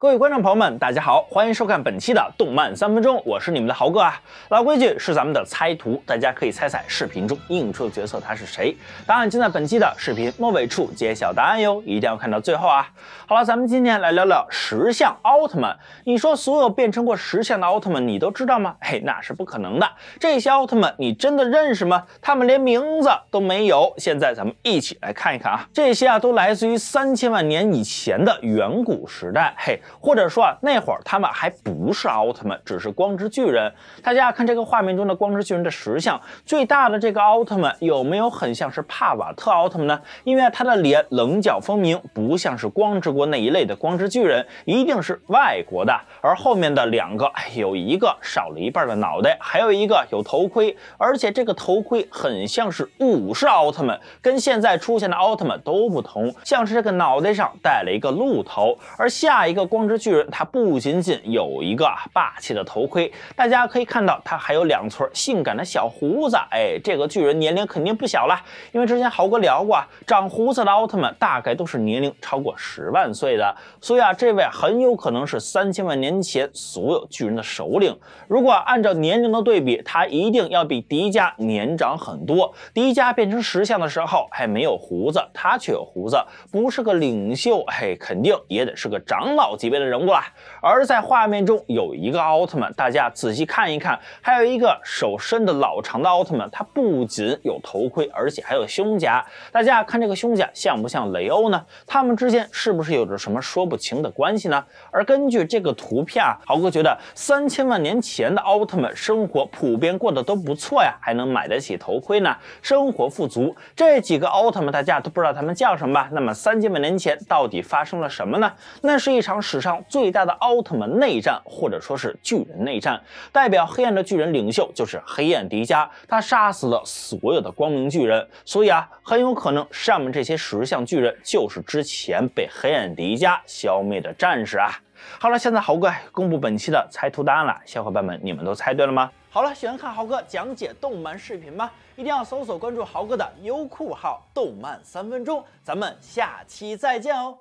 各位观众朋友们，大家好，欢迎收看本期的动漫三分钟，我是你们的豪哥啊。老规矩是咱们的猜图，大家可以猜猜视频中映出的角色他是谁。答案就在本期的视频末尾处揭晓答案哟，一定要看到最后啊。好了，咱们今天来聊聊石像奥特曼。你说所有变成过石像的奥特曼，你都知道吗？嘿，那是不可能的。这些奥特曼你真的认识吗？他们连名字都没有。现在咱们一起来看一看啊，这些啊都来自于三千万年以前的远古时代。嘿。或者说啊，那会儿他们还不是奥特曼，只是光之巨人。大家看这个画面中的光之巨人的石像，最大的这个奥特曼有没有很像是帕瓦特奥特曼呢？因为他的脸棱角分明，不像是光之国那一类的光之巨人，一定是外国的。而后面的两个，有一个少了一半的脑袋，还有一个有头盔，而且这个头盔很像是武士奥特曼，跟现在出现的奥特曼都不同，像是这个脑袋上戴了一个鹿头，而下一个光。光之巨人，他不仅仅有一个霸气的头盔，大家可以看到，他还有两撮性感的小胡子。哎，这个巨人年龄肯定不小了，因为之前豪哥聊过，长胡子的奥特曼大概都是年龄超过十万岁的，所以啊，这位很有可能是三千万年前所有巨人的首领。如果按照年龄的对比，他一定要比迪迦年长很多。迪迦变成石像的时候还没有胡子，他却有胡子，不是个领袖，嘿，肯定也得是个长老级。里边的人物了，而在画面中有一个奥特曼，大家仔细看一看，还有一个手伸的老长的奥特曼，他不仅有头盔，而且还有胸甲。大家看这个胸甲像不像雷欧呢？他们之间是不是有着什么说不清的关系呢？而根据这个图片啊，豪哥觉得三千万年前的奥特曼生活普遍过得都不错呀，还能买得起头盔呢，生活富足。这几个奥特曼大家都不知道他们叫什么吧？那么三千万年前到底发生了什么呢？那是一场史。史上最大的奥特曼内战，或者说是巨人内战，代表黑暗的巨人领袖就是黑暗迪迦，他杀死了所有的光明巨人，所以啊，很有可能上面这些石像巨人就是之前被黑暗迪迦消灭的战士啊。好了，现在豪哥公布本期的猜图答案了，小伙伴们你们都猜对了吗？好了，喜欢看豪哥讲解动漫视频吗？一定要搜索关注豪哥的优酷号“动漫三分钟”，咱们下期再见哦。